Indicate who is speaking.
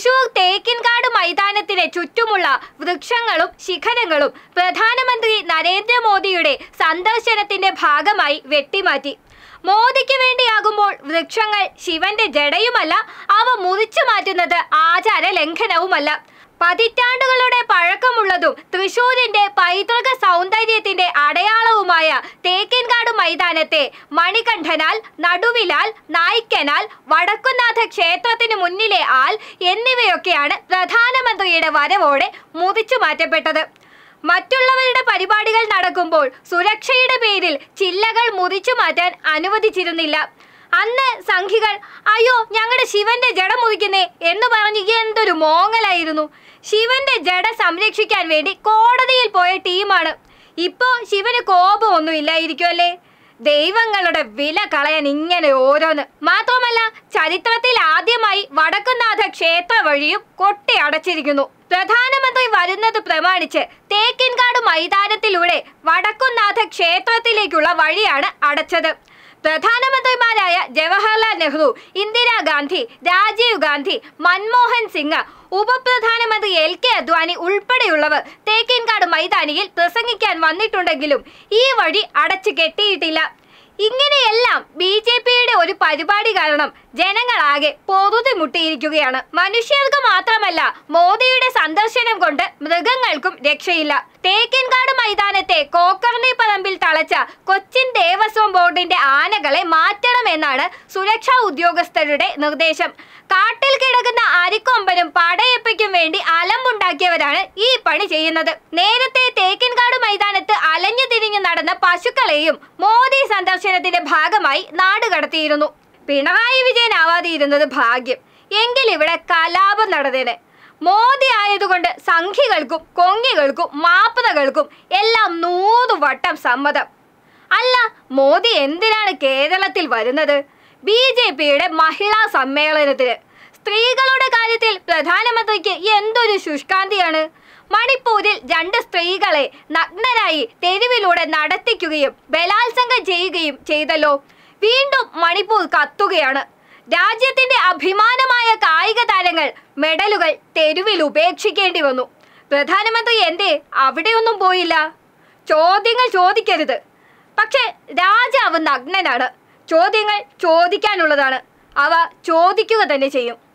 Speaker 1: തൃശൂർ തേക്കിൻകാട് മൈതാനത്തിന് ചുറ്റുമുള്ള വൃക്ഷങ്ങളും ശിഖരങ്ങളും പ്രധാനമന്ത്രി നരേന്ദ്രമോദിയുടെ സന്ദർശനത്തിന്റെ ഭാഗമായി വെട്ടിമാറ്റി മോദിക്ക് വേണ്ടിയാകുമ്പോൾ വൃക്ഷങ്ങൾ ശിവന്റെ ജടയുമല്ല അവ മുറിച്ചു മാറ്റുന്നത് ആചാര ലംഘനവുമല്ല പതിറ്റാണ്ടുകളുടെ പഴക്കമുള്ളതും തൃശൂരിന്റെ പൈതൃക സൗന്ദര്യത്തിന്റെ അടയാളവുമായ തേക്കിൻകാട് മൈതാനത്തെ മണികണ്ഠനാൽ നടുവിലാൽ നായ്ക്കനാൽ വടക്കുന്നാഥ ക്ഷേത്രത്തിന് മുന്നിലെ ആൽ എന്നിവയൊക്കെയാണ് പ്രധാനമന്ത്രിയുടെ വരവോടെ മുറിച്ചു മാറ്റപ്പെട്ടത് മറ്റുള്ളവരുടെ പരിപാടികൾ നടക്കുമ്പോൾ സുരക്ഷയുടെ പേരിൽ ചില്ലകൾ മുറിച്ചു മാറ്റാൻ അനുവദിച്ചിരുന്നില്ല അന്ന് സംഘികൾ അയ്യോ ഞങ്ങളുടെ ശിവന്റെ ജട മുറിക്കുന്നേ എന്ന് പറഞ്ഞ് എന്തൊരു മോങ്ങലായിരുന്നു ശിവന്റെ ജട സംരക്ഷിക്കാൻ വേണ്ടി കോടതിയിൽ പോയ ടീമാണ് ഇപ്പോ ശിവന് കോപമൊന്നും ഇല്ലായിരിക്കും അല്ലേ ദൈവങ്ങളുടെ വില കളയാൻ ഇങ്ങനെ ഓരോന്ന് മാത്രമല്ല ചരിത്രത്തിൽ ആദ്യമായി വടക്കുന്നാഥ ക്ഷേത്ര വഴിയും കൊട്ടി അടച്ചിരിക്കുന്നു പ്രധാനമന്ത്രി വരുന്നത് പ്രമാണിച്ച് തേക്കിൻകാട് മൈതാനത്തിലൂടെ വടക്കുന്നാഥ ക്ഷേത്രത്തിലേക്കുള്ള വഴിയാണ് അടച്ചത് പ്രധാനമന്ത്രിമാരായ ജവഹർലാൽ നെഹ്റു ഇന്ദിരാഗാന്ധി രാജീവ് ഗാന്ധി മൻമോഹൻ സിംഗ് ഉപപ്രധാനമന്ത്രി എൽ കെ അദ്വാനി ഉൾപ്പെടെയുള്ളവർ തേക്കിൻകാട് മൈതാനിയിൽ പ്രസംഗിക്കാൻ വന്നിട്ടുണ്ടെങ്കിലും ഈ വഴി അടച്ചു കെട്ടിയിട്ടില്ല ഇങ്ങനെയെല്ലാം ബി ജെ പിയുടെ ഒരു പരിപാടി കാരണം ജനങ്ങളാകെ മുട്ടിയിരിക്കുകയാണ് മനുഷ്യർക്ക് മാത്രമല്ല മോദിയുടെ സന്ദർശനം കൊണ്ട് മൃഗങ്ങൾക്കും രക്ഷയില്ല തേക്കിൻകാട് മൈതാനത്തെ കോക്കർണി പറമ്പിൽ തളച്ച കൊച്ചിൻ ദേവസ്വം ബോർഡിന്റെ ആനകളെ മാറ്റണമെന്നാണ് സുരക്ഷാ ഉദ്യോഗസ്ഥരുടെ നിർദ്ദേശം കാട്ടിൽ കിടക്കുന്ന അരിക്കൊമ്പനും പടയപ്പയ്ക്കും വേണ്ടി അലമ്പുണ്ടാക്കിയവരാണ് ഈ പണി ചെയ്യുന്നത് നേരത്തെ തേക്കിൻകാട് മൈതാനത്ത് അലഞ്ഞു പശുക്കളെയും മോദി സന്ദർശനത്തിന്റെ ഭാഗമായി നാടുകടത്തിയിരുന്നു പിണറായി വിജയൻ ആവാതിരുന്നത് ഭാഗ്യം എങ്കിൽ ഇവിടെ കലാപം നടന്നേനെ മോദി ആയതുകൊണ്ട് സംഖികൾക്കും കൊങ്ങികൾക്കും മാപ്പതകൾക്കും എല്ലാം നൂറ് വട്ടം സമ്മതം അല്ല മോദി എന്തിനാണ് കേരളത്തിൽ വരുന്നത് ബി ജെ പിയുടെ മഹിളാ സമ്മേളനത്തിന് സ്ത്രീകളുടെ കാര്യത്തിൽ പ്രധാനമന്ത്രിക്ക് എന്തൊരു ശുഷ്കാന്തിയാണ് മണിപ്പൂരിൽ രണ്ട് സ്ത്രീകളെ നഗ്നരായി തെരുവിലൂടെ നടത്തിക്കുകയും ബലാത്സംഗം ചെയ്യുകയും ചെയ്തല്ലോ വീണ്ടും മണിപ്പൂർ കത്തുകയാണ് രാജ്യത്തിന്റെ അഭിമാനമായ കായിക താരങ്ങൾ മെഡലുകൾ തെരുവിൽ ഉപേക്ഷിക്കേണ്ടി വന്നു പ്രധാനമന്ത്രി എന്തേ അവിടെയൊന്നും പോയില്ല ചോദ്യങ്ങൾ ചോദിക്കരുത് പക്ഷെ രാജാവ് നഗ്നനാണ് ചോദ്യങ്ങൾ ചോദിക്കാനുള്ളതാണ് അവ ചോദിക്കുക തന്നെ ചെയ്യും